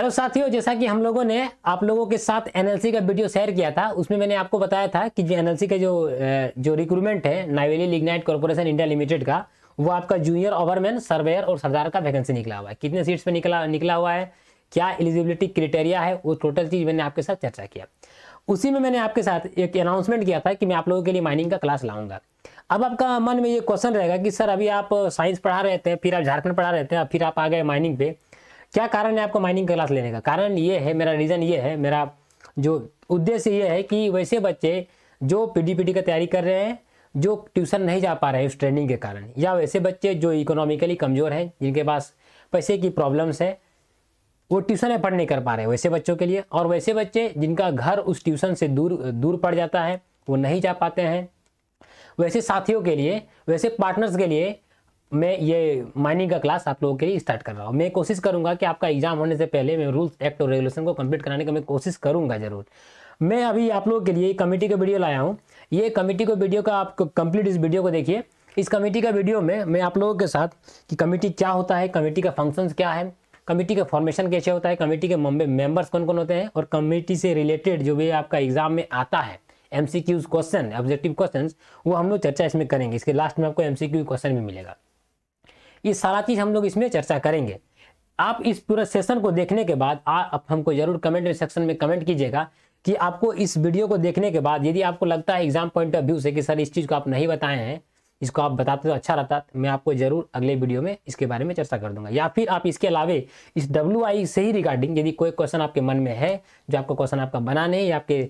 hello साथियों जैसा कि हम लोगों ने आप लोगों के साथ एनएलसी का वीडियो शेयर किया था उसमें मैंने आपको बताया था कि जो एनएलसी का जो जो रिक्रूटमेंट है Neyveli lignite corporation India limited का वो आपका जूनियर ओवरमैन सर्वेयर और सरदार का वैकेंसी निकला हुआ है कितने सीट्स पर निकला निकला हुआ है क्या एलिजिबिलिटी क्रिटेरिया है वो टोटल चीज़ मैंने आपके साथ चर्चा किया उसी में मैंने आपके साथ एक अनाउंसमेंट किया था कि मैं आप लोगों के लिए माइनिंग का क्लास लाऊंगा अब आपका मन में ये क्वेश्चन रहेगा कि सर अभी आप साइंस पढ़ा रहे थे फिर आप झारखंड पढ़ा रहे थे फिर आप आ गए माइनिंग पे क्या कारण है आपको माइनिंग क्लास लेने का कारण ये है मेरा रीज़न ये है मेरा जो उद्देश्य ये है कि वैसे बच्चे जो पी डी का तैयारी कर रहे हैं जो ट्यूशन नहीं जा पा रहे हैं उस ट्रेनिंग के कारण या वैसे बच्चे जो इकोनॉमिकली कमज़ोर हैं जिनके पास पैसे की प्रॉब्लम्स है वो ट्यूशन में पढ़ नहीं कर पा रहे वैसे बच्चों के लिए और वैसे बच्चे जिनका घर उस ट्यूशन से दूर दूर पड़ जाता है वो नहीं जा पाते हैं वैसे साथियों के लिए वैसे पार्टनर्स के लिए मैं ये माइनिंग का क्लास आप लोगों के लिए स्टार्ट कर रहा हूँ मैं कोशिश करूंगा कि आपका एग्जाम होने से पहले मैं रूल्स एक्ट और रेगुलेशन को कंप्लीट कराने की मैं कोशिश करूँगा जरूर मैं अभी आप लोगों के लिए कमेटी का वीडियो लाया हूँ ये कमेटी को वीडियो का आप कंप्लीट इस वीडियो को देखिए इस कमेटी का वीडियो में मैं आप लोगों के साथ कि कमेटी क्या होता है कमेटी का फंक्शन क्या है कमेटी का फॉर्मेशन कैसे होता है कमेटी के मेंबर्स कौन कौन होते हैं और कमेटी से रिलेटेड जो भी आपका एग्जाम में आता है एम क्वेश्चन ऑब्जेक्टिव क्वेश्चन वो हम लोग चर्चा इसमें करेंगे इसके लास्ट में आपको एम क्वेश्चन भी मिलेगा ये सारा चीज़ हम लोग इसमें चर्चा करेंगे आप इस पूरा सेशन को देखने के बाद आप हमको जरूर कमेंट सेक्शन में कमेंट कीजिएगा कि आपको इस वीडियो को देखने के बाद यदि आपको लगता है एग्जाम पॉइंट ऑफ व्यू से कि सर इस चीज़ को आप नहीं बताए हैं इसको आप बताते तो अच्छा रहता तो मैं आपको जरूर अगले वीडियो में इसके बारे में चर्चा कर दूंगा या फिर आप इसके अलावा इस डब्ल्यू से ही रिगार्डिंग यदि कोई क्वेश्चन आपके मन में है जो आपका क्वेश्चन आपका बनाने नहीं या आपके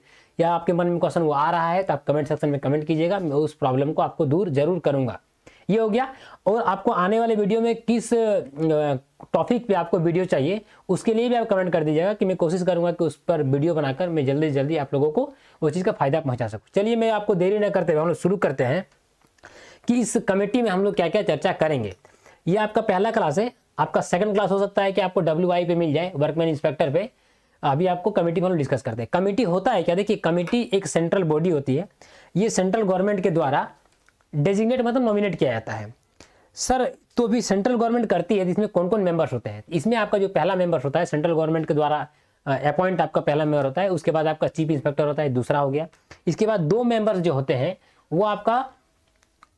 या आपके मन में क्वेश्चन वो आ रहा है तो आप कमेंट सेक्शन में कमेंट कीजिएगा मैं उस प्रॉब्लम को आपको दूर जरूर करूँगा ये हो गया और आपको आने वाले वीडियो में किस टॉपिक पे आपको वीडियो चाहिए उसके लिए भी आप कमेंट कर दीजिएगा कि मैं कोशिश करूंगा कि उस पर वीडियो बनाकर मैं जल्दी से जल्दी आप लोगों को वो चीज़ का फायदा पहुंचा सकूं चलिए मैं आपको देरी न करते हुए हम लोग शुरू करते हैं कि इस कमेटी में हम लोग क्या क्या चर्चा करेंगे ये आपका पहला क्लास है आपका सेकंड क्लास हो सकता है कि आपको डब्ल्यू पे मिल जाए वर्कमैन इंस्पेक्टर पे अभी आपको कमेटी हम डिस्कस करते हैं कमेटी होता है क्या देखिए कमेटी एक सेंट्रल बॉडी होती है ये सेंट्रल गवर्नमेंट के द्वारा डेजिग्नेट मतलब नॉमिनेट किया जाता है सर तो भी सेंट्रल गवर्नमेंट करती है इसमें कौन कौन मेंबर्स होते हैं इसमें आपका जो पहला मेंबर्स होता है सेंट्रल गवर्नमेंट के द्वारा अपॉइंट आपका पहला मेंबर होता है उसके बाद आपका चीफ इंस्पेक्टर होता है दूसरा हो गया इसके बाद दो मेंबर्स जो होते हैं वो आपका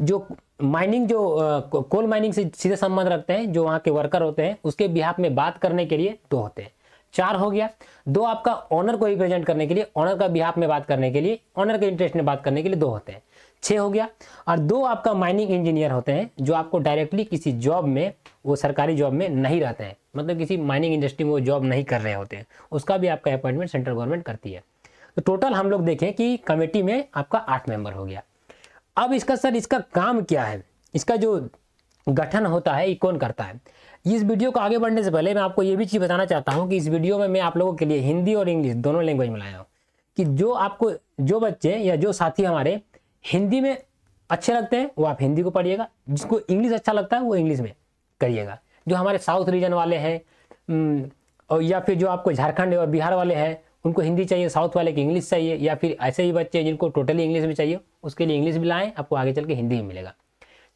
जो माइनिंग जो कोल माइनिंग से सीधे संबंध रखते हैं जो वहाँ के वर्कर होते हैं उसके बिहाफ में बात करने के लिए दो होते हैं चार हो गया दो आपका ऑनर को रिप्रेजेंट करने के लिए ऑनर का बिहाफ में बात करने के लिए ऑनर के इंटरेस्ट में बात करने के लिए दो होते हैं छः हो गया और दो आपका माइनिंग इंजीनियर होते हैं जो आपको डायरेक्टली किसी जॉब में वो सरकारी जॉब में नहीं रहते हैं मतलब किसी माइनिंग इंडस्ट्री में वो जॉब नहीं कर रहे होते हैं उसका भी आपका अपॉइंटमेंट सेंट्रल गवर्नमेंट करती है तो टोटल हम लोग देखें कि कमेटी में आपका आठ मेंबर हो गया अब इसका सर इसका काम क्या है इसका जो गठन होता है ये कौन करता है इस वीडियो को आगे बढ़ने से पहले मैं आपको ये भी चीज़ बताना चाहता हूँ कि इस वीडियो में मैं आप लोगों के लिए हिंदी और इंग्लिश दोनों लैंग्वेज में लाया हूँ कि जो आपको जो बच्चे या जो साथी हमारे हिंदी में अच्छे लगते हैं वो आप हिंदी को पढ़िएगा जिसको इंग्लिश अच्छा लगता है वो इंग्लिश में करिएगा जो हमारे साउथ रीजन वाले हैं और या फिर जो आपको झारखंड और बिहार वाले हैं उनको हिंदी चाहिए साउथ वाले की इंग्लिश चाहिए या फिर ऐसे ही बच्चे जिनको टोटली इंग्लिश में चाहिए उसके लिए इंग्लिश भी लाएँ आपको आगे चल के हिंदी में मिलेगा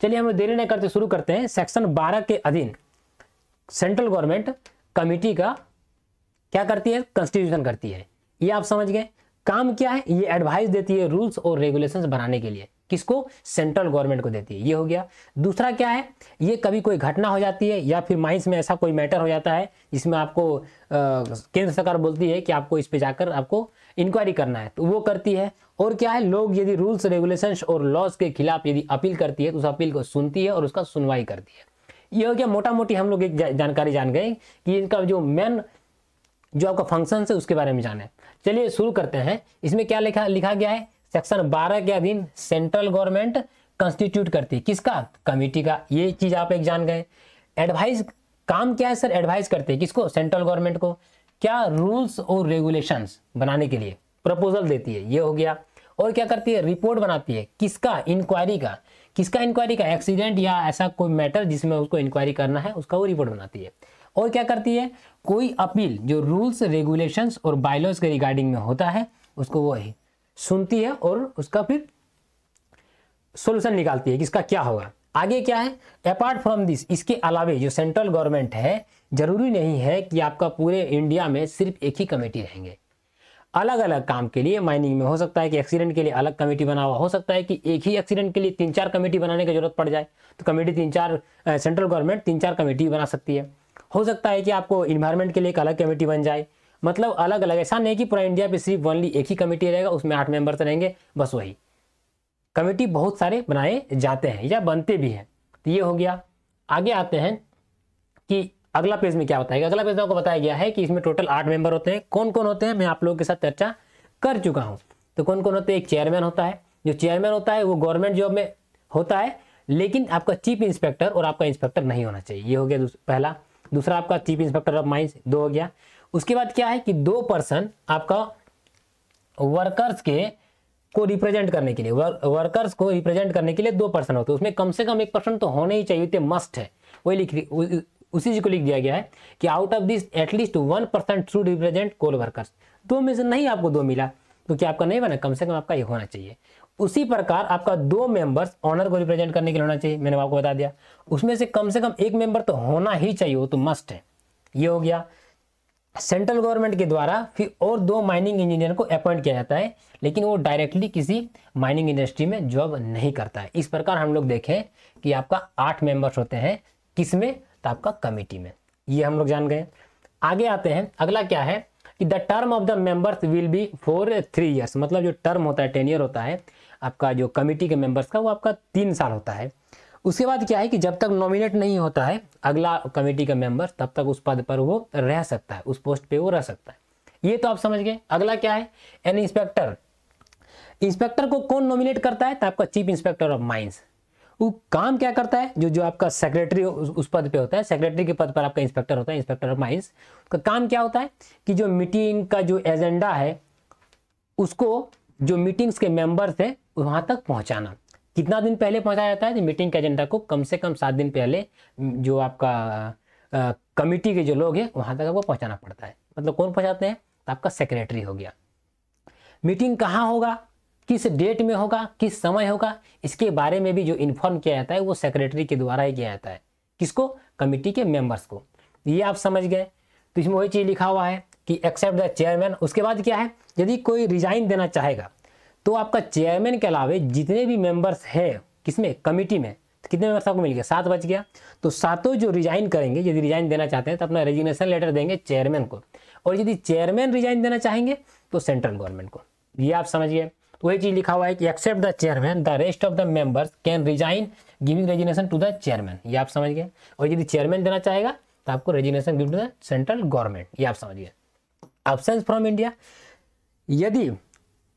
चलिए हम देरी नहीं करते शुरू करते हैं सेक्शन बारह के अधीन सेंट्रल गवर्नमेंट कमेटी का क्या करती है कंस्टिट्यूशन करती है ये आप समझ गए काम क्या है ये एडवाइस देती है रूल्स और रेगुलेशन बनाने के लिए किसको सेंट्रल गवर्नमेंट को देती है ये हो गया दूसरा क्या है ये कभी कोई घटना हो जाती है या फिर माइंस में ऐसा कोई मैटर हो जाता है जिसमें आपको केंद्र सरकार बोलती है कि आपको इस पे जाकर आपको इंक्वायरी करना है तो वो करती है और क्या है लोग यदि रूल्स रेगुलेशन और लॉज के खिलाफ यदि अपील करती है तो उस अपील को सुनती है और उसका सुनवाई करती है ये हो गया मोटा मोटी हम लोग एक जानकारी जान गए कि इनका जो मेन जो आपका फंक्शन है उसके बारे में जाने चलिए शुरू करते हैं इसमें क्या लिखा लिखा गया है सेक्शन 12 के अधीन सेंट्रल गवर्नमेंट कंस्टिट्यूट करती है किसका कमेटी का ये चीज आप एक जान गए एडवाइस काम क्या है सर एडवाइस करते हैं किसको सेंट्रल गवर्नमेंट को क्या रूल्स और रेगुलेशंस बनाने के लिए प्रपोजल देती है ये हो गया और क्या करती है रिपोर्ट बनाती है किसका इंक्वायरी का किसका इंक्वायरी का एक्सीडेंट या ऐसा कोई मैटर जिसमें उसको इंक्वायरी करना है उसका वो रिपोर्ट बनाती है और क्या करती है कोई अपील जो रूल्स रेगुलेशंस और बायलॉज के रिगार्डिंग में होता है उसको वो है सुनती है और उसका फिर सोल्यूशन निकालती है कि इसका क्या होगा आगे क्या है अपार्ट फ्रॉम दिस इसके अलावे जो सेंट्रल गवर्नमेंट है जरूरी नहीं है कि आपका पूरे इंडिया में सिर्फ एक ही कमेटी रहेंगे अलग अलग काम के लिए माइनिंग में हो सकता है कि एक्सीडेंट के लिए अलग कमेटी बना हुआ हो सकता है कि एक ही एक्सीडेंट के लिए तीन चार कमेटी बनाने की जरूरत पड़ जाए तो कमेटी तीन चार सेंट्रल गवर्नमेंट तीन चार कमेटी बना सकती है हो सकता है कि आपको इन्वायरमेंट के लिए एक अलग कमेटी बन जाए मतलब अलग अलग ऐसा नहीं कि पूरा इंडिया पे सिर्फ वनली एक ही कमेटी रहेगा उसमें आठ मेंबर्स रहेंगे बस वही कमेटी बहुत सारे बनाए जाते हैं या बनते भी हैं तो ये हो गया आगे आते हैं कि अगला पेज में क्या बताया गया अगला पेज में आपको बताया गया है कि इसमें टोटल आठ मेंबर होते हैं कौन कौन होते हैं मैं आप लोगों के साथ चर्चा कर चुका हूँ तो कौन कौन होते हैं एक चेयरमैन होता है जो चेयरमैन होता है वो गवर्नमेंट जॉब में होता है लेकिन आपका चीफ इंस्पेक्टर और आपका इंस्पेक्टर नहीं होना चाहिए ये हो गया पहला दूसरा आपका चीफ इंस्पेक्टर ऑफ माइंस दो हो गया उसके बाद क्या है कि दो पर्सन आपका वर्कर्स के को रिप्रेजेंट करने के लिए वर, वर्कर्स को रिप्रेजेंट करने के लिए दो पर्सन होते हैं उसमें कम से कम एक पर्सन तो होने ही चाहिए मस्ट तो है वही लिख उसी चीज को लिख दिया गया है कि out of this at least one person true represent coal workers दो में से नहीं आपको दो मिला तो क्या आपका नहीं बना कम से कम आपका ये होना चाहिए उसी प्रकार आपका दो मेंबर्स ऑनर को रिप्रेजेंट करने के लिए होना चाहिए मैंने आपको बता दिया उसमें से कम से कम एक मेंबर तो होना ही चाहिए वो तो मस्ट है ये हो गया सेंट्रल गवर्नमेंट के द्वारा फिर और दो माइनिंग इंजीनियर को अपॉइंट किया जाता है लेकिन वो डायरेक्टली किसी माइनिंग इंडस्ट्री में जॉब नहीं करता है इस प्रकार हम लोग देखें कि आपका आठ मेंबर्स होते हैं किस में तो आपका कमेटी में ये हम लोग जान गए आगे आते हैं अगला क्या है कि the term of the members will be four three years मतलब जो टर्म होता है टेन ईयर होता है आपका जो कमेटी के मेंबर्स का वो आपका तीन साल होता है उसके बाद क्या है कि जब तक नॉमिनेट नहीं होता है अगला कमेटी का मेंबर तब तक उस पद पर वो रह सकता है उस पोस्ट पे वो रह सकता है ये तो आप समझ गए अगला क्या है एन इंस्पेक्टर इंस्पेक्टर को कौन नॉमिनेट करता है तो आपका चीफ इंस्पेक्टर ऑफ माइंस वो काम क्या करता है जो जो आपका सेक्रेटरी उस पद पे होता है सेक्रेटरी के पद पर आपका इंस्पेक्टर होता है इंस्पेक्टर ऑफ माइंस उसका काम क्या होता है कि जो मीटिंग का जो एजेंडा है उसको जो मीटिंग्स के मेंबर्स हैं वहाँ तक पहुँचाना कितना दिन पहले पहुँचाया जाता है मीटिंग के एजेंडा को कम से कम सात दिन पहले जो आपका कमेटी के जो लोग हैं वहाँ तक आपको पहुँचाना पड़ता है मतलब कौन पहुँचाते हैं तो आपका सेक्रेटरी हो गया मीटिंग कहाँ होगा किस डेट में होगा किस समय होगा इसके बारे में भी जो इन्फॉर्म किया जाता है वो सेक्रेटरी के द्वारा ही किया जाता है किसको कमेटी के मेंबर्स को ये आप समझ गए तो इसमें वही चीज़ लिखा हुआ है कि एक्सेप्ट द चेयरमैन उसके बाद क्या है यदि कोई रिजाइन देना चाहेगा तो आपका चेयरमैन के अलावे जितने भी मेंबर्स है किसमें कमेटी में तो कितने मेंबर्स आपको मिल गया सात बच गया तो सातों जो रिजाइन करेंगे यदि रिजाइन देना चाहते हैं तो अपना रेजिग्नेशन लेटर देंगे चेयरमैन को और यदि चेयरमैन रिजाइन देना चाहेंगे तो सेंट्रल गवर्नमेंट को ये आप समझिए तो वही चीज़ लिखा हुआ है कि except the chairman the rest of the members can resign giving resignation to the chairman ये आप समझ गए और यदि चेयरमैन देना चाहेगा तो आपको resignation give to the central government ये आप समझिए ऑप्शन फ्रॉम इंडिया यदि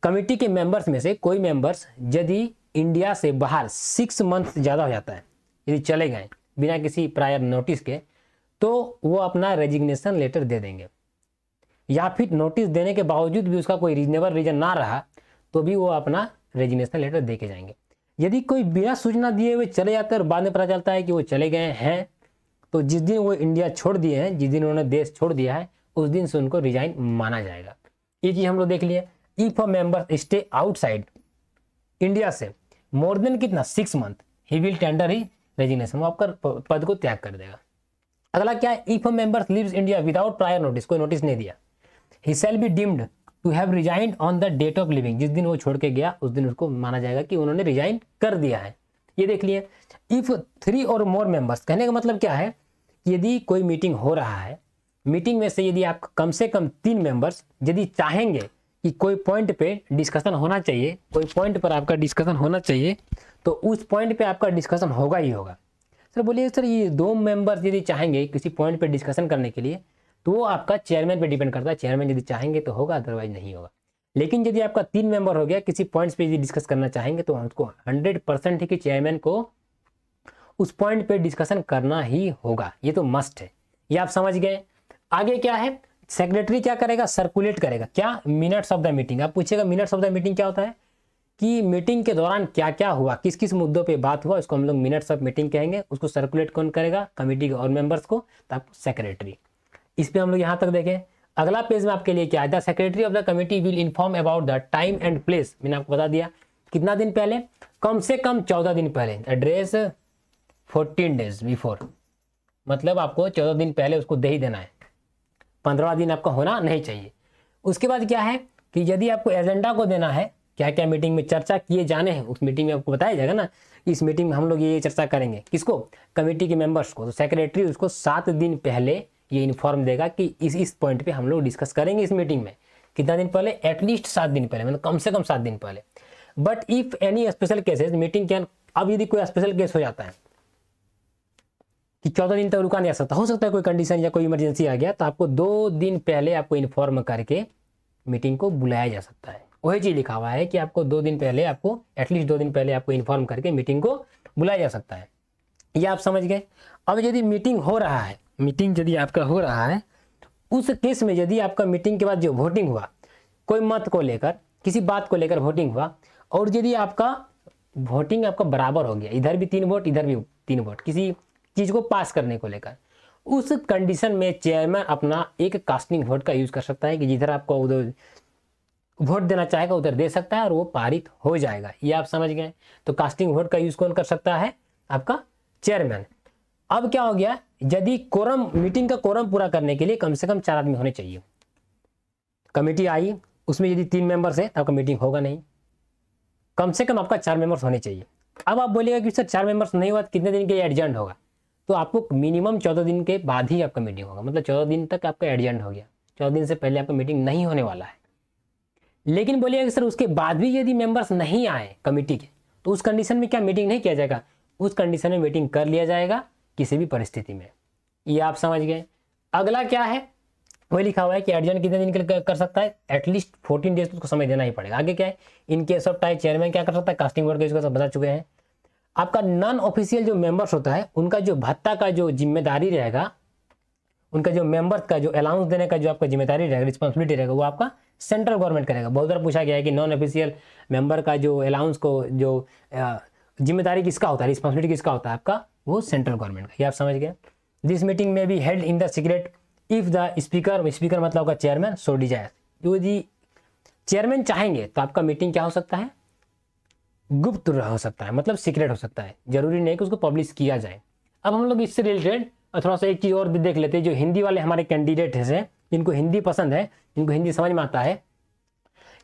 कमेटी के मेंबर्स में से कोई मेंबर्स यदि इंडिया से बाहर सिक्स मंथ ज़्यादा हो जाता है यदि चले गए बिना किसी प्रायर नोटिस के तो वो अपना रेजिग्नेशन लेटर दे देंगे या फिर नोटिस देने के बावजूद भी उसका कोई रीजनेबल रीजन ना रहा तो भी वो अपना रेजिग्नेशन लेटर दे के जाएंगे यदि कोई बिना सूचना दिए हुए चले जाते और बाद में पता चलता है कि वो चले गए हैं तो जिस दिन वो इंडिया छोड़ दिए हैं जिस दिन उन्होंने देश छोड़ दिया है उस दिन से उनको रिजाइन माना जाएगा ये चीज़ हम लोग देख लिया if a member stay outside India से मोर देन कितना six month he will tender he resignation वो आपका पद को त्याग कर देगा अगला क्या है if a member lives India without prior notice कोई नोटिस नहीं दिया he shall be deemed to have resigned on the date of leaving जिस दिन वो छोड़ के गया उस दिन उसको माना जाएगा कि उन्होंने रिजाइन कर दिया है ये देख लिए इफ थ्री और मोर मेंबर्स कहने का मतलब क्या है यदि कोई मीटिंग हो रहा है मीटिंग में से यदि आप कम से कम तीन मेंबर्स यदि चाहेंगे कि कोई पॉइंट पे डिस्कशन होना चाहिए कोई पॉइंट पर आपका डिस्कशन होना चाहिए तो उस पॉइंट पे आपका डिस्कशन होगा ही होगा सर बोलिए सर ये दो मेंबर्स यदि चाहेंगे किसी पॉइंट पे डिस्कशन करने के लिए तो वो आपका चेयरमैन पे डिपेंड करता है चेयरमैन यदि चाहेंगे तो होगा अदरवाइज नहीं होगा लेकिन यदि आपका तीन मेंबर हो गया किसी पॉइंट पर यदि डिस्कस करना चाहेंगे तो उसको हंड्रेड परसेंट है कि चेयरमैन को उस पॉइंट पर डिस्कशन करना ही होगा ये तो मस्ट है ये आप समझ गए आगे क्या है सेक्रेटरी क्या करेगा सर्कुलेट करेगा क्या मिनट्स ऑफ द मीटिंग आप पूछेगा मिनट्स ऑफ द मीटिंग क्या होता है कि मीटिंग के दौरान क्या क्या हुआ किस किस मुद्दों पे बात हुआ उसको हम लोग मिनट्स ऑफ मीटिंग कहेंगे उसको सर्कुलेट कौन करेगा कमेटी के और मेंबर्स को तो आपको सेक्रेटरी इस पर हम लोग यहाँ तक देखें अगला पेज में आपके लिए क्या है the secretary of the committee will inform about the time and place मैंने आपको बता दिया कितना दिन पहले कम से कम चौदह दिन पहले एड्रेस फोर्टीन डेज बिफोर मतलब आपको चौदह दिन पहले उसको दे ही देना है पंद्रह दिन आपका होना नहीं चाहिए उसके बाद क्या है कि यदि आपको एजेंडा को देना है क्या क्या मीटिंग में चर्चा किए जाने हैं उस मीटिंग में आपको बताया जाएगा ना कि इस मीटिंग में हम लोग ये चर्चा करेंगे किसको कमेटी के मेंबर्स को तो सेक्रेटरी उसको सात दिन पहले ये इन्फॉर्म देगा कि इस इस पॉइंट पे हम लोग डिस्कस करेंगे इस मीटिंग में कितना दिन पहले एटलीस्ट सात दिन पहले मतलब कम से कम सात दिन पहले but if any special cases meeting can अब यदि कोई स्पेशल केस हो जाता है कि चौदह दिन तक रुका नहीं जा सकता हो सकता है कोई कंडीशन या कोई इमरजेंसी आ गया तो आपको दो दिन पहले आपको इन्फॉर्म करके मीटिंग को बुलाया जा सकता है वही चीज़ लिखा हुआ है कि आपको दो दिन पहले आपको एटलीस्ट दो दिन पहले आपको इन्फॉर्म करके मीटिंग को बुलाया जा सकता है ये आप समझ गए अब यदि मीटिंग हो रहा है मीटिंग यदि आपका हो रहा है उस केस में यदि आपका मीटिंग के बाद जो वोटिंग हुआ कोई मत को लेकर किसी बात को लेकर वोटिंग हुआ और यदि आपका वोटिंग आपका बराबर हो गया इधर भी तीन वोट इधर भी तीन वोट किसी चीज़ को पास करने को लेकर उस कंडीशन में चेयरमैन अपना एक कास्टिंग वोट का यूज़ कर सकता है कि जिधर आपको उधर वोट देना चाहेगा उधर दे सकता है और वो पारित हो जाएगा ये आप समझ गए तो कास्टिंग वोट का यूज़ कौन कर सकता है आपका चेयरमैन अब क्या हो गया यदि कोरम मीटिंग का कोरम पूरा करने के लिए कम से कम चार आदमी होने चाहिए कमेटी आई उसमें यदि तीन मेंबर्स है तो आपका मीटिंग होगा नहीं कम से कम आपका चार मेंबर्स होने चाहिए अब आप बोलिएगा कि सर चार मेंबर्स नहीं हुआ तो कितने दिन के लिए एडजेंट होगा तो आपको मिनिमम चौदह दिन के बाद ही आपका मीटिंग होगा मतलब चौदह दिन तक आपका एडजेंट हो गया चौदह दिन से पहले आपका मीटिंग नहीं होने वाला है लेकिन बोलिए सर उसके बाद भी यदि मेंबर्स नहीं आए कमेटी के तो उस कंडीशन में क्या मीटिंग नहीं किया जाएगा उस कंडीशन में मीटिंग कर लिया जाएगा किसी भी परिस्थिति में ये आप समझ गए अगला क्या है वही लिखा हुआ है कि एडजेंट कितने दिन के लिए कर सकता है एटलीस्ट फोर्टीन डेज उसको समय देना ही पड़ेगा आगे क्या है इनके सब ऑफ टाइप चेयरमैन क्या कर सकता है कास्टिंग बोर्ड के इसको सब बता चुके हैं आपका नॉन ऑफिशियल जो मेंबर्स होता है उनका जो भत्ता का जो जिम्मेदारी रहेगा उनका जो मेंबर्स का जो अलाउंस देने का जो आपका जिम्मेदारी रहेगा रिस्पॉन्सिबिलिटी रहेगा वो आपका सेंट्रल गवर्नमेंट करेगा बहुत बार पूछा गया है कि नॉन ऑफिशियल मेंबर का जो अलाउंस को जो जिम्मेदारी किसका होता है रिस्पॉन्सिबिलिटी किसका होता है आपका वो सेंट्रल गवर्नमेंट का ये आप समझ गए दिस मीटिंग में be held in the secret if the speaker speaker मतलब का चेयरमैन सो डिजायर जो जी चेयरमैन चाहेंगे तो आपका मीटिंग क्या हो सकता है गुप्त हो सकता है मतलब सीक्रेट हो सकता है जरूरी नहीं कि उसको पब्लिश किया जाए अब हम लोग इससे रिलेटेड थोड़ा सा एक चीज़ और भी देख लेते हैं जो हिंदी वाले हमारे कैंडिडेट हैं जिनको हिंदी पसंद है जिनको हिंदी समझ में आता है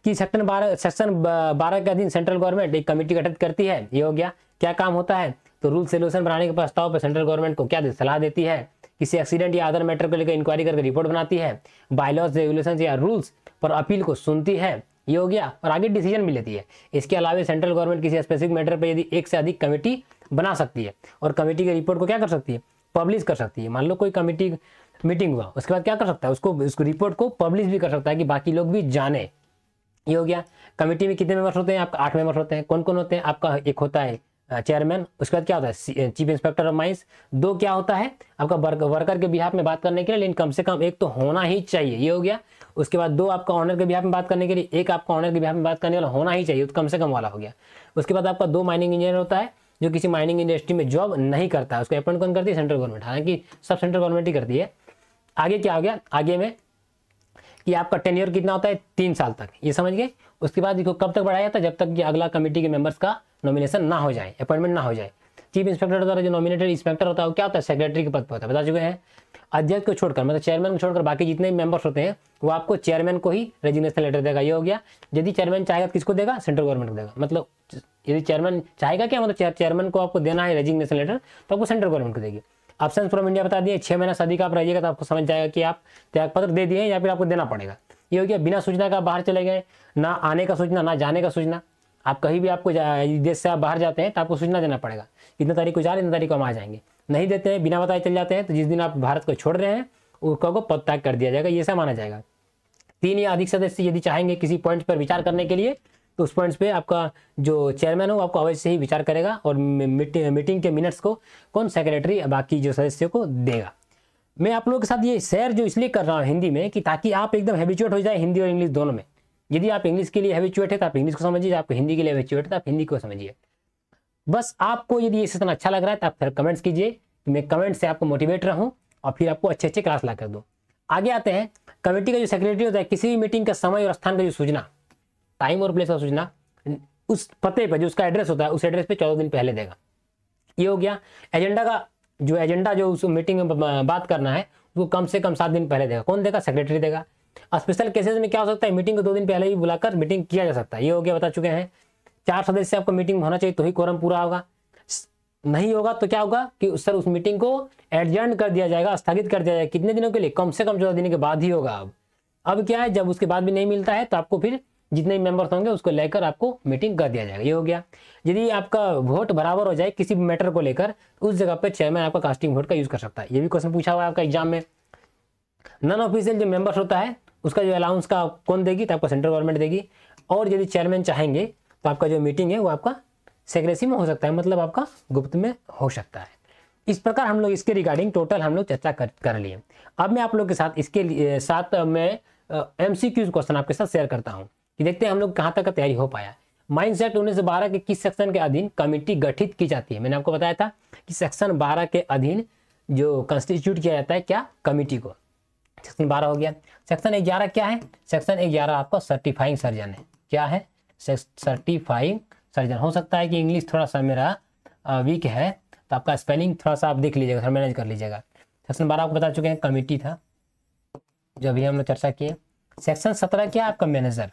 कि सेक्शन बारह सेक्शन बारह के अधीन सेंट्रल गवर्नमेंट एक कमेटी गठित करती है ये हो गया क्या काम होता है तो रूल सोल्यूशन बनाने के प्रस्ताव पर सेंट्रल गवर्नमेंट को क्या सलाह देती है किसी एक्सीडेंट या अदर मैटर को लेकर इंक्वायरी करके रिपोर्ट बनाती है बायलॉज रेगुलेशन या रूल्स पर अपील को सुनती है ये हो गया और आगे डिसीजन भी लेती है इसके अलावा सेंट्रल गवर्नमेंट किसी स्पेसिफिक मैटर पर यदि एक से अधिक कमेटी बना सकती है और कमेटी की रिपोर्ट को क्या कर सकती है पब्लिश कर सकती है मान लो कोई कमेटी मीटिंग हुआ उसके बाद क्या कर सकता है उसको उसको रिपोर्ट को पब्लिश भी कर सकता है कि बाकी लोग भी जाने ये हो गया कमेटी में कितने मेंबर्स होते हैं आपका आठ मेंबर्स होते हैं कौन कौन होते हैं आपका एक होता है चेयरमैन उसके बाद क्या होता है चीफ इंस्पेक्टर ऑफ माइंस दो क्या होता है आपका वर्कर के बिहार में बात करने के लिए लेकिन कम से कम एक तो होना ही चाहिए ये हो गया उसके बाद दो आपका ऑनर के बिहार में बात करने के लिए एक आपका ऑनर के बिहार में बात करने वाला होना ही चाहिए तो कम से कम वाला हो गया उसके बाद आपका दो माइनिंग इंजीनियर होता है जो किसी माइनिंग इंडस्ट्री में जॉब नहीं करता है उसको अपॉइंट कौन करती है सेंट्रल गवर्नमेंट हालांकि सब सेंट्रल गवर्नमेंट ही करती है आगे क्या हो गया आगे में कि आपका टेन्योर कितना होता है तीन साल तक ये समझ गए उसके बाद इसको कब तक बढ़ाया जाता जब तक कि अगला कमेटी के मेंबर्स का नॉमिनेशन ना हो जाए अपॉइंटमेंट ना हो जाए चीफ इंस्पेक्टर द्वारा जो नॉमिनेटेड इंस्पेक्टर होता है वो क्या होता है सेक्रेटरी के पद पर होता है बता चुके हैं अध्यक्ष को छोड़कर मतलब चेयरमैन को छोड़कर बाकी जितने भी मेंबर्स होते हैं वो आपको चेयरमैन को ही रेजिग्नेशन लेटर देगा ये हो गया यदि चेयरमैन चाहेगा तो किसको देगा सेंट्रल गवर्नमेंट को देगा मतलब यदि चेयरमैन चाहेगा क्या मतलब चेयरमैन को आपको देना है रेजिग्नेशन लेटर तो आपको सेंट्रल गवर्नमेंट को देगी ऑप्शन फ्रॉम इंडिया बता दिए छह महीना शादी का आप रहिएगा तो आपको समझ जाएगा कि आप त्यागपत्र दे दिए या फिर आपको देना पड़ेगा ये हो गया बिना सूचना का बाहर चले गए ना आने का सूचना ना जाने का सूचना आप कहीं भी आपको देश से आप बाहर जाते हैं तो आपको सूचना देना पड़ेगा इतना तारीख को जा रहे हैं इतना तारीख को हम आ जाएंगे नहीं देते हैं बिना बताए चले जाते हैं तो जिस दिन आप भारत को छोड़ रहे हैं उनका को त्याग कर दिया जाएगा ये सब माना जाएगा तीन या अधिक सदस्य यदि चाहेंगे किसी पॉइंट पर विचार करने के लिए तो उस पॉइंट्स पे आपका जो चेयरमैन हो आपको अवश्य ही विचार करेगा और मीटिंग के मिनट्स को कौन सेक्रेटरी बाकी जो सदस्यों को देगा मैं आप लोगों के साथ ये शेयर जो इसलिए कर रहा हूँ हिंदी में कि ताकि आप एकदम हैबिचुएट हो जाए हिंदी और इंग्लिश दोनों में यदि आप इंग्लिश के लिए हैबिचुएट है तो आप इंग्लिश को समझिए आपको हिंदी के लिए हैबिचुएट है तो आप हिंदी को समझिए बस आपको यदि ये सेशन अच्छा लग रहा है तो आप फिर कमेंट्स कीजिए मैं कमेंट से आपको मोटिवेट रहूँ और फिर आपको अच्छे अच्छे क्लास ला कर दूँ आगे आते हैं कमेटी का जो सेक्रेटरी होता है किसी भी मीटिंग का समय और स्थान का जो सूचना टाइम और प्लेस का सूचना उस पते पर जो उसका एड्रेस होता है उस एड्रेस पर चौदह दिन पहले देगा ये हो गया एजेंडा का जो एजेंडा जो उस मीटिंग में बात करना है वो कम से कम सात दिन पहले देगा कौन देगा सेक्रेटरी देगा स्पेशल केसेस में क्या हो सकता है मीटिंग को दो दिन पहले ही बुलाकर मीटिंग किया जा सकता है ये हो गया बता चुके हैं चार सदस्य आपको मीटिंग होना चाहिए तो ही कोरम पूरा होगा नहीं होगा तो क्या होगा कि सर उस मीटिंग को एडजर्न कर दिया जाएगा स्थगित कर दिया जाएगा कितने दिनों के लिए कम से कम चौदह दिन के बाद ही होगा अब अब क्या है जब उसके बाद भी नहीं मिलता है तो आपको फिर जितने मेंबर्स होंगे उसको लेकर आपको मीटिंग कर दिया जाएगा ये हो गया यदि आपका वोट बराबर हो जाए किसी भी मैटर को लेकर उस जगह पर चेयरमैन आपका कास्टिंग वोट का यूज़ कर सकता है ये भी क्वेश्चन पूछा हुआ है आपका एग्जाम में नॉन ऑफिशियल जो मेंबर्स होता है उसका जो अलाउंस का कौन देगी तो आपको सेंट्रल गवर्नमेंट देगी और यदि चेयरमैन चाहेंगे तो आपका जो मीटिंग है वो आपका सेक्रेसी में हो सकता है मतलब आपका गुप्त में हो सकता है इस प्रकार हम लोग इसके रिगार्डिंग टोटल हम लोग चर्चा कर, कर लिए अब मैं आप लोग के साथ इसके साथ मैं एम सी क्यूज क्वेश्चन आपके साथ शेयर करता हूँ कि देखते हैं हम लोग कहाँ तक का तैयारी हो पाया माइंड सेट उन्नीस बारह के किस सेक्शन के अधीन कमेटी गठित की जाती है मैंने आपको बताया था कि सेक्शन बारह के अधीन जो कंस्टिट्यूट किया जाता है क्या कमेटी को सेक्शन बारह हो गया सेक्शन ग्यारह क्या है सेक्शन ग्यारह आपका सर्टिफाइंग सर्जन है क्या है सर्टिफाइंग सर्जन हो सकता है कि इंग्लिश थोड़ा सा मेरा वीक है तो आपका स्पेलिंग थोड़ा सा आप देख लीजिएगा थोड़ा मैनेज कर लीजिएगा सेक्शन बारह आपको बता चुके हैं कमेटी था जो अभी हम लोग चर्चा किए सेक्शन सत्रह क्या है आपका मैनेजर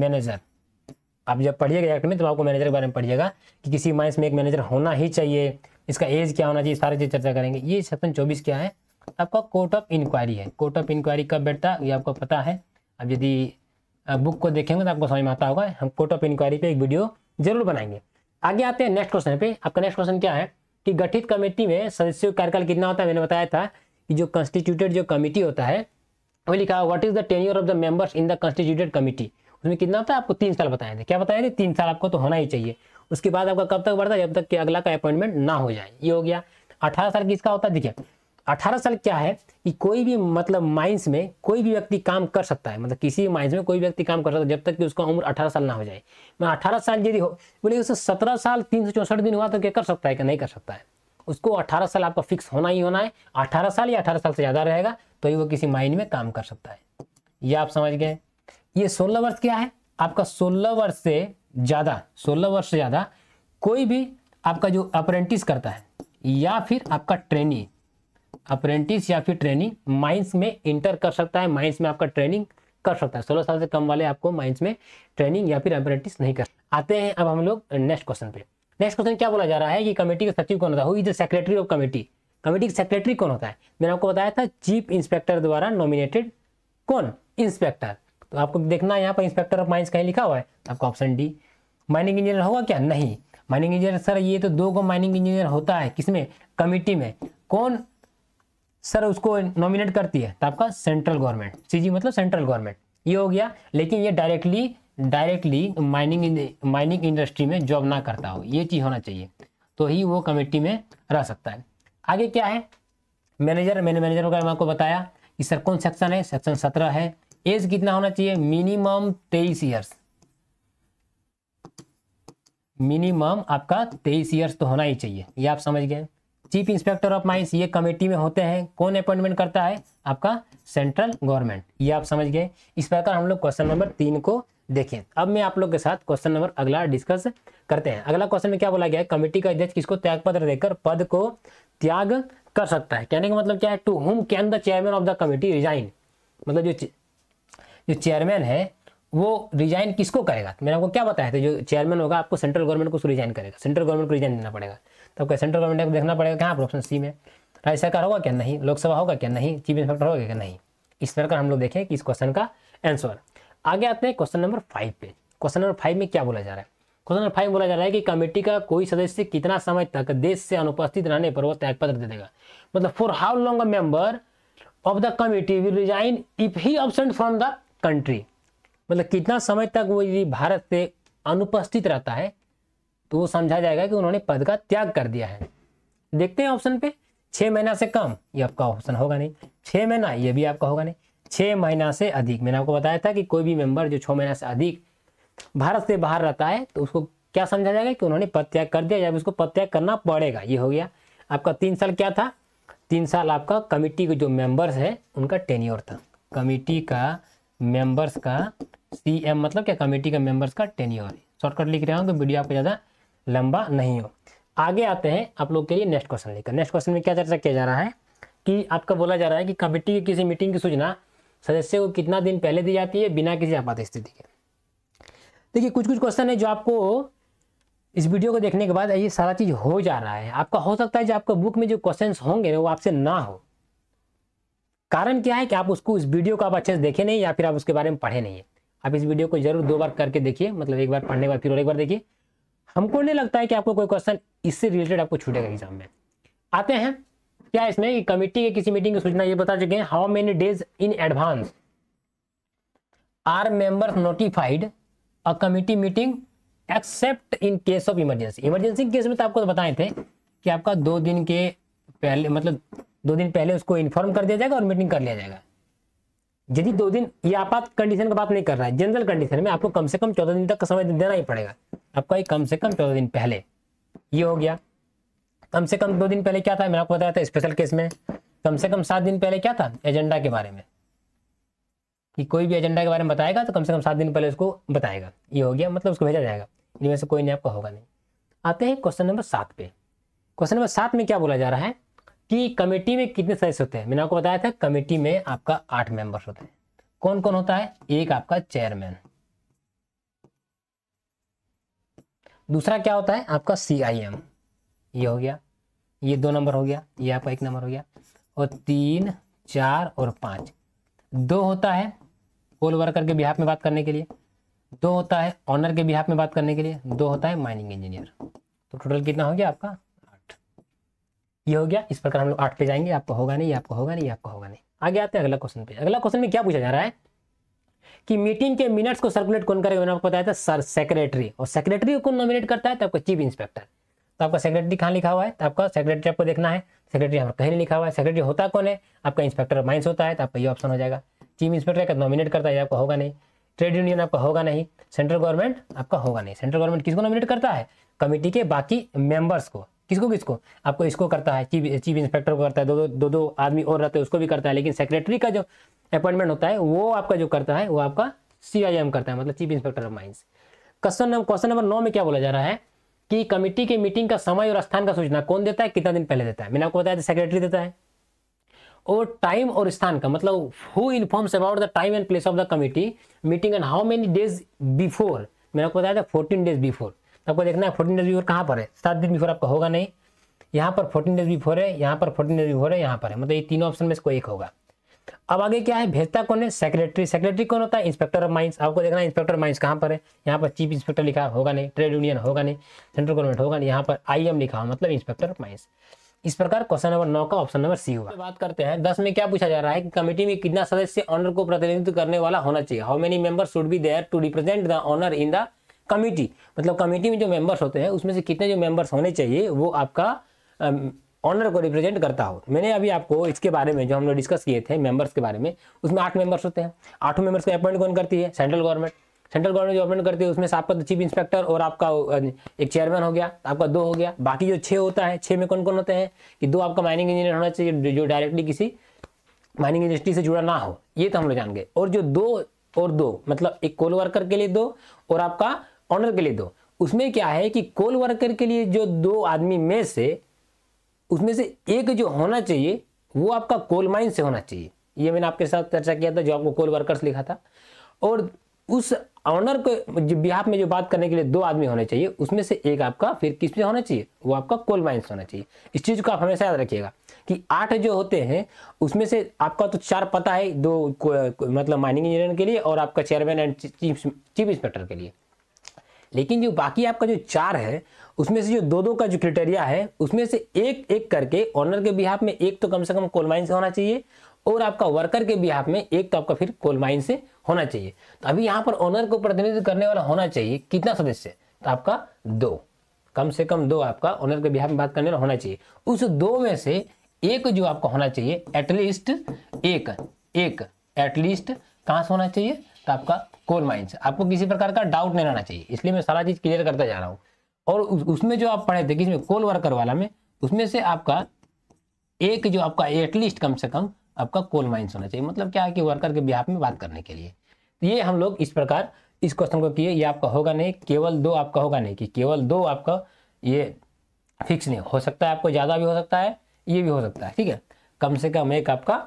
मैनेजर आप जब पढ़िएगा एक्ट में तो आपको मैनेजर के बारे में पढ़िएगा कि किसी माइंस में एक मैनेजर होना ही चाहिए इसका एज क्या होना चाहिए सारी चीज चर्चा करेंगे ये सेक्शन चौबीस क्या है आपका कोर्ट ऑफ इंक्वायरी है कोर्ट ऑफ इंक्वायरी कब बैठता है ये आपको पता है अब यदि बुक को देखेंगे तो आपको समझ में आता होगा हम कोर्ट ऑफ इंक्वायरी पर एक वीडियो जरूर बनाएंगे आगे आते हैं नेक्स्ट क्वेश्चन पे आपका नेक्स्ट क्वेश्चन क्या है कि गठित कमेटी में सदस्यों का कार्यकाल कितना होता है मैंने बताया था कि जो कॉन्स्टिट्यूटेड जो कमेटी होता है वो लिखा what is the tenure of the members in the constituted committee उसमें कितना होता है आपको तीन साल बताए थे क्या बताए थे तीन साल आपको तो होना ही चाहिए उसके बाद आपका कब तक बढ़ता है जब तक कि अगला का अपॉइंटमेंट ना हो जाए ये हो गया अठारह साल किसका होता है देखिए अठारह साल क्या है कि कोई भी मतलब माइंस में कोई भी व्यक्ति काम कर सकता है मतलब किसी भी माइंस में कोई व्यक्ति काम कर सकता है जब तक कि उसका उम्र अठारह साल ना हो जाए मैं अठारह साल यदि हो बोले उससे सत्रह साल तीन सौ चौंसठ दिन हुआ तो क्या कर सकता है कि नहीं कर सकता है उसको अठारह साल आपका फिक्स होना ही होना है अठारह साल या अठारह साल से ज़्यादा रहेगा तो ही वो किसी माइंड में काम कर सकता है ये आप समझ गए ये सोलह वर्ष क्या है आपका सोलह वर्ष से ज़्यादा सोलह वर्ष से ज़्यादा कोई भी आपका जो अप्रेंटिस करता है या फिर आपका ट्रेनिंग अप्रेंटिस या फिर ट्रेनिंग माइंस में इंटर कर सकता है माइंस में आपका ट्रेनिंग कर सकता है सोलह साल से कम वाले आपको माइंस में ट्रेनिंग या फिर अप्रेंटिस नहीं कर आते हैं अब हम लोग नेक्स्ट क्वेश्चन पे नेक्स्ट क्वेश्चन क्या बोला जा रहा है कि कमेटी का सचिव कौन होता है सेक्रेटरी ऑफ कमेटी कमेटी का सेक्रेटरी कौन होता है मैंने आपको बताया था चीफ इंस्पेक्टर द्वारा नॉमिनेटेड कौन इंस्पेक्टर तो आपको देखना है यहाँ पर इंस्पेक्टर ऑफ माइंस कहीं लिखा हुआ है आपका ऑप्शन डी माइनिंग इंजीनियर होगा क्या नहीं माइनिंग इंजीनियर सर ये तो दो को माइनिंग इंजीनियर होता है किसमें कमिटी में कौन सर उसको नॉमिनेट करती है तो आपका सेंट्रल गवर्नमेंट जी मतलब सेंट्रल गवर्नमेंट ये हो गया लेकिन ये directly directly mining mining industry में जॉब ना करता हो ये चीज़ होना चाहिए तो ही वो कमेटी में रह सकता है आगे क्या है मैनेजर मैंने मैनेजर वगैरह आपको बताया कि सर कौन सेक्शन है सेक्शन सत्रह है एज कितना होना चाहिए मिनिमम तेईस ईयर्स मिनिमम आपका तेईस ईयर्स तो होना ही चाहिए ये आप समझ गए चीफ इंस्पेक्टर ऑफ माइंस ये कमेटी में होते हैं कौन अपॉइंटमेंट करता है आपका सेंट्रल गवर्नमेंट ये आप समझ गए इस प्रकार हम लोग क्वेश्चन नंबर तीन को देखें अब मैं आप लोग के साथ क्वेश्चन नंबर अगला डिस्कस करते हैं अगला क्वेश्चन में क्या बोला गया है कमेटी का अध्यक्ष किसको त्याग पत्र देकर पद को त्याग कर सकता है कहने का मतलब क्या है to whom can the chairman of the committee resign मतलब जो जो चेयरमैन है वो रिजाइन किसको करेगा मैंने आपको क्या बताया था जो चेयरमैन होगा आपको सेंट्रल गवर्नमेंट को रिजाइन करेगा सेंट्रल गवर्नमेंट को रिजाइन देना पड़ेगा तो आपको सेंट्रल गवर्नमेंट को देखना पड़ेगा कहाँ पर ऑप्शन सी में राज्य सरकार होगा क्या नहीं लोकसभा होगा क्या नहीं चीफ इंस्पेक्टर होगा क्या नहीं इस प्रकार हम लोग देखें कि इस क्वेश्चन का आंसर आगे आते हैं क्वेश्चन नंबर फाइव पे क्वेश्चन नंबर फाइव में क्या बोला जा रहा है क्वेश्चन नंबर फाइव बोला जा रहा है कि कमेटी का कोई सदस्य कितना समय तक देश से अनुपस्थित रहने पर वो त्यागपत्र दे देगा मतलब for how long a member of the committee will resign if he absent from the country मतलब कितना समय तक वो यदि भारत से अनुपस्थित रहता है तो वो समझा जाएगा कि उन्होंने पद का त्याग कर दिया है देखते हैं ऑप्शन पे छः महीना से कम ये आपका ऑप्शन होगा नहीं छः महीना ये भी आपका होगा नहीं छः महीना से अधिक मैंने आपको बताया था कि कोई भी मेंबर जो छः महीना से अधिक भारत से बाहर रहता है तो उसको क्या समझा जाएगा कि उन्होंने पद त्याग कर दिया या उसको पद त्याग करना पड़ेगा ये हो गया आपका तीन साल क्या था तीन साल आपका कमिटी के जो मेंबर्स है उनका टेन्योर था कमिटी का मेंबर्स का सी एम मतलब क्या कमेटी का मेंबर्स का टेन्योर शॉर्टकट लिख रहा हूँ तो वीडियो आपको ज़्यादा लंबा नहीं हो आगे आते हैं आप लोग के लिए नेक्स्ट क्वेश्चन लेकर नेक्स्ट क्वेश्चन में क्या चर्चा किया जा रहा है कि आपका बोला जा रहा है कि कमेटी की किसी मीटिंग की सूचना सदस्य को कितना दिन पहले दी जाती है बिना किसी आपात स्थिति के देखिए कुछ कुछ क्वेश्चन है जो आपको इस वीडियो को देखने के बाद ये सारा चीज़ हो जा रहा है आपका हो सकता है जो आपका बुक में जो क्वेश्चंस होंगे वो आपसे ना हो कारण क्या है कि आप उसको इस वीडियो को आप अच्छे से देखे नहीं या फिर आप उसके बारे में पढ़े नहीं है आप इस वीडियो को जरूर दो बार करके देखिए मतलब एक बार पढ़ने के बाद फिर और एक बार देखिए हमको नहीं लगता है कि आपको कोई क्वेश्चन इससे रिलेटेड आपको छूटेगा एग्जाम में आते हैं क्या इसमें कमेटी के किसी मीटिंग की सूचना ये बता चुके हैं how many days in advance are members notified a committee meeting except in case of emergency emergency case में तो आपको तो बताए थे कि आपका दो दिन के पहले मतलब दो दिन पहले उसको इन्फॉर्म कर दिया जाएगा और मीटिंग कर लिया जाएगा यदि दो दिन ये आपात कंडीशन का बात नहीं कर रहा है जनरल कंडीशन में आपको कम से कम चौदह दिन तक का समय देना ही पड़ेगा आपका ये कम से कम चौदह दिन पहले ये हो गया कम से कम दो दिन पहले क्या था मैंने आपको बताया था स्पेशल केस में कम से कम सात दिन पहले क्या था एजेंडा के बारे में कि कोई भी एजेंडा के बारे में बताएगा तो कम से कम सात दिन पहले उसको बताएगा ये हो गया मतलब उसको भेजा जाएगा इनमें से कोई नहीं आपका होगा नहीं आते हैं क्वेश्चन नंबर सात पे क्वेश्चन नंबर सात में क्या बोला जा रहा है कि कमेटी में कितने सदस्य होते हैं मैंने आपको बताया था कमेटी में आपका आठ मेंबर्स होते हैं कौन कौन होता है एक आपका चेयरमैन दूसरा क्या होता है आपका सी आई एम ये हो गया ये दो नंबर हो गया ये आपका एक नंबर हो गया और तीन चार और पांच दो होता है पोल वर्कर के बिहाफ में बात करने के लिए दो होता है ऑनर के बिहाफ में बात करने के लिए दो होता है माइनिंग इंजीनियर तो टोटल कितना हो गया आपका ये हो गया इस प्रकार हम लोग आठ पे जाएंगे आपको होगा नहीं आपको होगा नहीं आपको होगा नहीं आगे आते हैं अगला क्वेश्चन पे अगला क्वेश्चन में क्या पूछा जा रहा है कि मीटिंग के मिनट्स को सर्कुलेट कौन करेगा मैंने आपको बताया था सर सेक्रेटरी और सेक्रेटरी को कौन नॉमिनेट करता है तो आपका चीफ इंस्पेक्टर तो आपका सेक्रेटरी कहाँ लिखा हुआ है तो आपका सेक्रेटरी आपको देखना है सेक्रेटरी हमारा कहीं नहीं लिखा हुआ है सेक्रेटरी होता कौन है आपका इंस्पेक्टर ऑफ माइंस होता है तो आपका ये ऑप्शन हो जाएगा चीफ इंस्पेक्टर का नॉमिनेट करता है आपका होगा नहीं ट्रेड यूनियन आपका होगा नहीं सेंट्रल गवर्नमेंट आपका होगा नहीं सेंट्रल गवर्नमेंट किसको नॉमिनेट करता है कमेटी के बाकी मेंबर्स को किसको किसको आपको इसको करता है चीफ चीफ इंस्पेक्टर को करता है दो दो दो दो आदमी और रहते हैं उसको भी करता है लेकिन सेक्रेटरी का जो अपॉइंटमेंट होता है वो आपका जो करता है वो आपका सी करता है मतलब chief inspector of mines question number question number नौ में क्या बोला जा रहा है कि कमेटी की मीटिंग का समय और स्थान का सूचना कौन देता है कितना दिन पहले देता है मैंने आपको बताया था सेक्रेटरी देता है और टाइम और स्थान का मतलब who informs about the time and place of the committee meeting and how many days before मैंने आपको बताया था फोर्टीन डेज बिफोर तो आपको देखना है फोर्टीन डेज बिफोर कहाँ पर है सात दिन बिफोर आपका होगा नहीं यहाँ पर फोर्टीन डेज बिफोर है यहाँ पर फोर्टीन डेज बिफोर है यहाँ पर है मतलब ये तीनों ऑप्शन में से कोई एक होगा अब आगे क्या है भेजता कौन है सेक्रेटरी सेक्रेटरी कौन होता है इंस्पेक्टर ऑफ माइंस आपको देखना है इंस्पेक्टर माइंस कहाँ पर है यहाँ पर चीफ इंस्पेक्टर लिखा होगा नहीं ट्रेड यूनियन होगा नहीं सेंट्रल गवर्नमेंट होगा नहीं यहाँ पर आई एम लिखा हो मतलब इंस्पेक्टर ऑफ माइंस इस प्रकार क्वेश्चन नंबर नौ का ऑप्शन नंबर सी होगा बात करते हैं दस में क्या पूछा जा रहा है कि कमेटी में कितना सदस्य ऑनर को प्रतिनिधित्व करने वाला होना चाहिए how many member should be there to represent the owner in the committee मतलब कमेटी में जो मेंबर्स होते हैं उसमें से कितने जो मेंबर्स होने चाहिए वो आपका ऑनर को रिप्रेजेंट करता हो मैंने अभी आपको इसके बारे में जो हम लोग डिस्कस किए थे मेंबर्स के बारे में उसमें आठ मेंबर्स होते हैं आठों मेंबर्स का अपॉइंट कौन करती है सेंट्रल गवर्नमेंट सेंट्रल गवर्नमेंट जो अपॉइंट करती है उसमें से आपका चीफ इंस्पेक्टर और आपका एक चेयरमैन हो गया आपका दो हो गया बाकी जो छः होता है छः में कौन कौन होते हैं कि दो आपका माइनिंग इंजीनियर होना चाहिए जो डायरेक्टली किसी माइनिंग इंडस्ट्री से जुड़ा ना हो ये तो हम लोग जान गए और जो दो और दो मतलब एक कोल वर्कर के लिए दो और आपका ऑनर के लिए दो उसमें क्या है कि कोल वर्कर के लिए जो दो आदमी में से उसमें से एक जो होना चाहिए वो आपका कोल माइन से होना चाहिए ये मैंने आपके साथ चर्चा किया था जो आपको कोल वर्कर्स लिखा था और उस ऑनर को बिहार में जो बात करने के लिए दो आदमी होने चाहिए उसमें से एक आपका फिर किस में होना चाहिए वो आपका कोल से होना चाहिए इस चीज़ को आप हमेशा याद रखिएगा कि आठ जो होते हैं उसमें से आपका तो चार पता है दो मतलब माइनिंग इंजीनियर के लिए और आपका chairman and chief chief inspector के लिए लेकिन जो बाकी आपका जो चार है उसमें से जो दो दो का जो क्रिटेरिया है उसमें से एक एक करके ऑनर के बिहाफ में एक तो कम से कम कोल माइन से होना चाहिए और आपका वर्कर के बिहाफ में एक तो आपका फिर कोल माइन से होना चाहिए तो अभी यहाँ पर ऑनर को प्रतिनिधित्व करने वाला होना चाहिए कितना सदस्य तो आपका दो कम से कम दो आपका ऑनर के बिहाफ में बात करने वाला होना चाहिए उस दो में से एक जो आपका होना चाहिए एटलीस्ट एक एक एटलीस्ट कहाँ से होना चाहिए तो आपका कोल माइंस आपको किसी प्रकार का डाउट नहीं रहना चाहिए इसलिए मैं सारा चीज़ क्लियर करता जा रहा हूँ और उस, उसमें जो आप पढ़े थे किसमें कोल वर्कर वाला में उसमें से आपका एक जो आपका एटलीस्ट कम से कम आपका कोल माइंस होना चाहिए मतलब क्या है कि वर्कर के बिहाफ में बात करने के लिए ये हम लोग इस प्रकार इस क्वेश्चन को किए ये आपका होगा नहीं केवल दो आपका होगा नहीं कि केवल दो आपका ये फिक्स नहीं हो सकता है आपको ज़्यादा भी हो सकता है ये भी हो सकता है ठीक है कम से कम एक आपका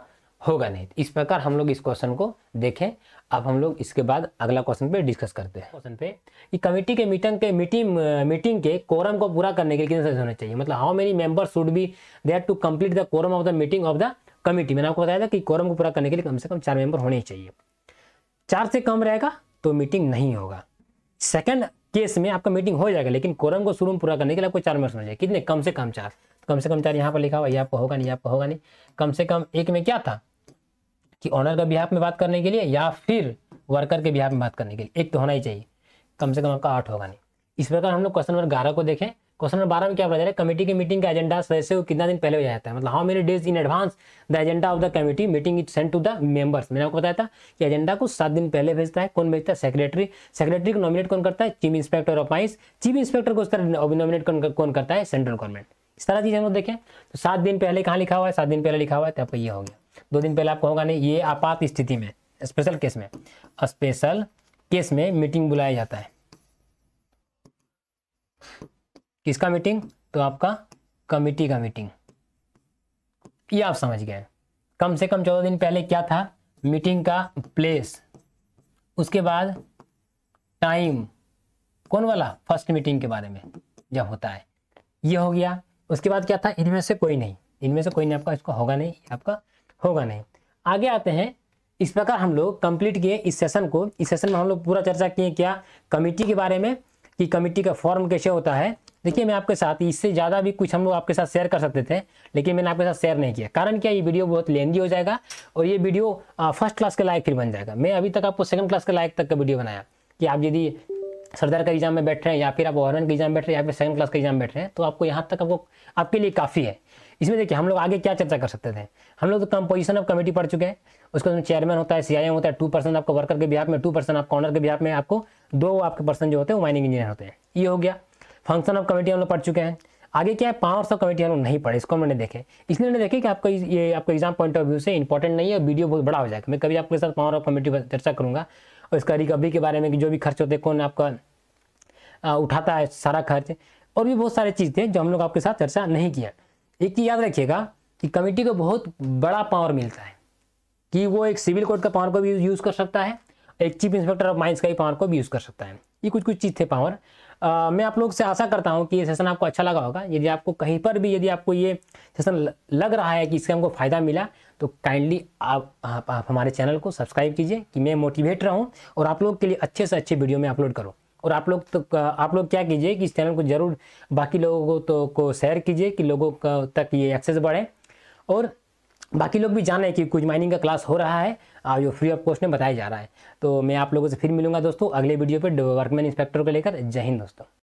होगा नहीं इस प्रकार हम लोग इस क्वेश्चन को देखें अब हम लोग इसके बाद अगला क्वेश्चन पे डिस्कस करते हैं क्वेश्चन पे कि कमेटी के मीटिंग के मीटिंग मीटिंग के कोरम को पूरा करने के लिए कितने सदस्य होने चाहिए मतलब how many members should be there to complete the quorum of the meeting of the committee मैंने आपको बताया था कि कोरम को पूरा करने के लिए कम से कम चार मेंबर होने ही चाहिए चार से कम रहेगा तो मीटिंग नहीं होगा सेकेंड केस में आपका मीटिंग हो जाएगा लेकिन कोरम को शुरू में पूरा करने के लिए आपको चार मेंबर्स होने चाहिए कितने कम से कम चार कम से कम चार यहाँ पर लिखा हुआ ये आपको होगा नहीं आपको होगा नहीं कम से कम एक में क्या था कि ऑनर का बिहाफ में बात करने के लिए या फिर वर्कर के बिहाफ में बात करने के लिए एक तो होना ही चाहिए कम से कम आपका आठ होगा नहीं इस प्रकार हम लोग क्वेश्चन नंबर ग्यारह को देखें क्वेश्चन नंबर बारह में क्या बता रहे हैं कमेटी की मीटिंग का एजेंडा सदस्य को कितना दिन पहले हो जाता है मतलब how many days in advance the agenda of the committee meeting is send to the members मैंने आपको बताया था कि एजेंडा को सात दिन पहले भेजता है कौन भेजता है सेक्रेटरी सेक्रेटरी को नॉमिनेट कौन करता है chief inspector of mines chief inspector को नॉमिनेट कौन करता है सेंट्रल गवर्नमेंट इस तरह चीज हम लोग देखें तो सात दिन पहले कहाँ लिखा हुआ है सात दिन पहले लिखा हुआ है तो आपका यह हो गया दो दिन पहले आपको होगा नहीं ये आपात स्थिति में स्पेशल केस में स्पेशल केस में मीटिंग बुलाया जाता है किसका मीटिंग तो आपका कमिटी का मीटिंग ये आप समझ गए कम से कम चौदह दिन पहले क्या था मीटिंग का प्लेस उसके बाद टाइम कौन वाला फर्स्ट मीटिंग के बारे में जब होता है ये हो गया उसके बाद क्या था इनमें से कोई नहीं इनमें से कोई नहीं आपका इसको होगा नहीं आपका होगा नहीं आगे आते हैं इस प्रकार हम लोग कंप्लीट किए इस सेशन को इस सेशन में हम लोग पूरा चर्चा किए क्या कमेटी के बारे में कि कमेटी का फॉर्म कैसे होता है देखिए मैं आपके साथ इससे ज़्यादा भी कुछ हम लोग आपके साथ शेयर कर सकते थे लेकिन मैंने आपके साथ शेयर नहीं किया कारण क्या ये वीडियो बहुत लेंदी हो जाएगा और ये वीडियो फर्स्ट क्लास के लायक फिर बन जाएगा मैं अभी तक आपको सेकंड क्लास के लायक तक का वीडियो बनाया कि आप यदि सरदार का एग्जाम में बैठ रहे हैं या फिर आप गवर्नमेंट के एग्जाम बैठ रहे हैं या फिर सेकंड क्लास का एग्जाम बैठ रहे हैं तो आपको यहाँ तक आपको आपके लिए काफ़ी है इसमें देखिए हम लोग आगे क्या चर्चा कर सकते थे हम लोग तो कंपोजिशन ऑफ कमेटी पढ़ चुके हैं उसके बाद चेयरमैन होता है सीआईएम होता है टू परसेंट आपको वर्कर के बिहार में टू परसेंट आपको ऑनर के बिहार में आपको दो आपके पर्सन जो होते हैं वो माइनिंग इंजीनियर होते हैं ये हो गया फंक्शन ऑफ कमेटी हम लोग पढ़ चुके हैं आगे क्या है पावर ऑफ कमेटी हम लोग नहीं पढ़े इसको मैंने देखे इसलिए मैंने देखे कि आपको ये आपको एग्जाम पॉइंट ऑफ व्यू से इंपॉर्टेंट नहीं है वीडियो बहुत बड़ा हो जाएगा मैं कभी आपके साथ पावर ऑफ कमेटी पर चर्चा करूँगा और इसका रिकवरी के बारे में जो भी खर्च होते कौन आपका उठाता है सारा खर्च और भी बहुत सारे चीज़ थे जो हम लोग आपके साथ चर्चा नहीं किया एक चीज़ याद रखिएगा कि कमेटी को बहुत बड़ा पावर मिलता है कि वो एक सिविल कोड का पावर को भी यूज़ कर सकता है एक चीफ इंस्पेक्टर ऑफ माइंस का ही पावर को भी यूज़ कर सकता है ये कुछ कुछ चीज़ थे पावर आ, मैं आप लोग से आशा करता हूँ कि ये सेशन आपको अच्छा लगा होगा यदि आपको कहीं पर भी यदि आपको ये सेशन लग रहा है कि इससे हमको फ़ायदा मिला तो काइंडली आप, आप, आप हमारे चैनल को सब्सक्राइब कीजिए कि मैं मोटिवेट रहूँ और आप लोग के लिए अच्छे से अच्छे वीडियो में अपलोड करूँ और आप लोग तो आप लोग क्या कीजिए कि इस चैनल को जरूर बाकी लोगों को तो को शेयर कीजिए कि लोगों तक ये एक्सेस बढ़े और बाकी लोग भी जाने कि कुछ माइनिंग का क्लास हो रहा है और जो फ्री ऑफ कॉस्ट में बताया जा रहा है तो मैं आप लोगों से फिर मिलूंगा दोस्तों अगले वीडियो पर वर्कमैन इंस्पेक्टर को लेकर जय हिंद दोस्तों